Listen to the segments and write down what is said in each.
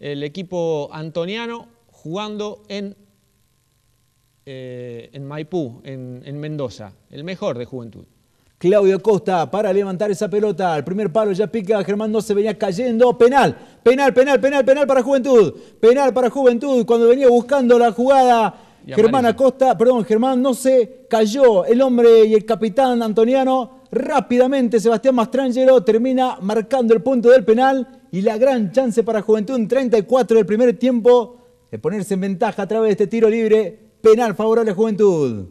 el equipo antoniano jugando en, eh, en Maipú, en, Mendoza, el mejor de juventud. Claudio Costa para levantar esa pelota. Al primer palo ya pica. Germán no se venía cayendo. Penal, penal, penal, penal, penal para Juventud. Penal para Juventud. Cuando venía buscando la jugada, Germán Acosta, perdón, Germán no se cayó. El hombre y el capitán antoniano. Rápidamente Sebastián Mastrangelo termina marcando el punto del penal y la gran chance para Juventud en 34 del primer tiempo de ponerse en ventaja a través de este tiro libre. Penal favorable a Juventud.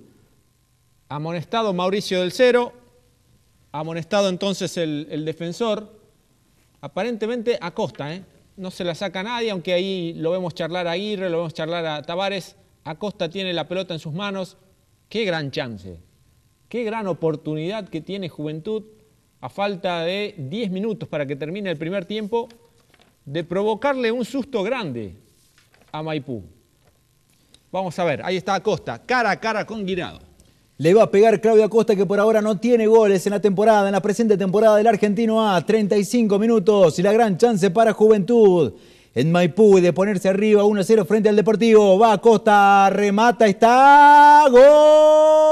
Amonestado Mauricio del Cero. Amonestado entonces el, defensor. Aparentemente Acosta, ¿eh? No se la saca nadie, aunque ahí lo vemos charlar a Aguirre, lo vemos charlar a Tavares. Acosta tiene la pelota en sus manos. Qué gran chance. Qué gran oportunidad que tiene Juventud a falta de 10 minutos para que termine el primer tiempo, de provocarle un susto grande a Maipú. Vamos a ver, ahí está Acosta, cara a cara con Guirado. Le va a pegar Claudio Acosta que por ahora no tiene goles en la temporada, en la presente temporada del argentino A, 35 minutos y la gran chance para Juventud. En Maipú de ponerse arriba 1-0 frente al Deportivo, va Acosta, remata, está gol.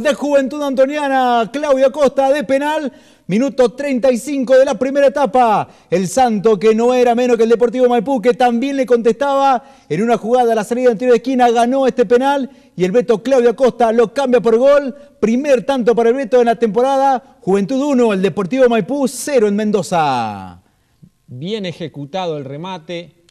de Juventud Antoniana, Claudio Costa de penal. Minuto 35 de la primera etapa. El Santo, que no era menos que el Deportivo Maipú, que también le contestaba en una jugada a la salida anterior de esquina, ganó este penal y el Beto Claudio Acosta lo cambia por gol. Primer tanto para el Beto en la temporada. Juventud 1, el Deportivo Maipú 0 en Mendoza. Bien ejecutado el remate,